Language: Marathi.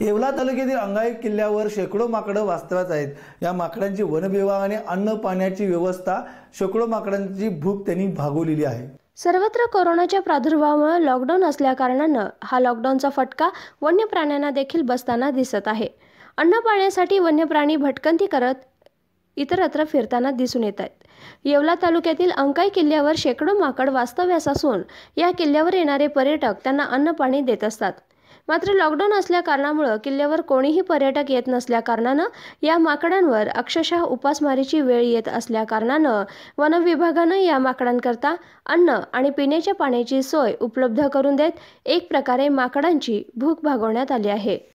येवला तालुक्यातील अंगाई किल्ल्यावर शेकडो माकडं वास्तव्यात आहेत या माकडांची आणि अन्न पाण्याची व्यवस्था शेकडो माकडांची भूक त्यांनी भागवलेली आहे सर्वत्र कोरोनाच्या प्रादुर्भावामुळे लॉकडाऊन असल्याकारणानं हा लॉकडाऊनचा फटका वन्य प्राण्यांना देखील बसताना दिसत आहे अन्न पाण्यासाठी वन्य प्राणी भटकंती करत इतरत्र फिरताना दिसून येत आहेत येवला तालुक्यातील अंकाई किल्ल्यावर शेकडो माकड वास्तव्यास असून या किल्ल्यावर येणारे पर्यटक त्यांना अन्न पाणी देत असतात मात्र लॉकडाऊन असल्या कारणामुळं किल्ल्यावर कोणीही पर्यटक येत नसल्याकारणानं या माकडांवर अक्षरशः उपासमारीची वेळ येत असल्याकारणानं वन विभागानं या माकडांकरता अन्न आणि पिण्याच्या पाण्याची सोय उपलब्ध करून देत एक प्रकारे माकडांची भूक भागवण्यात आली आहे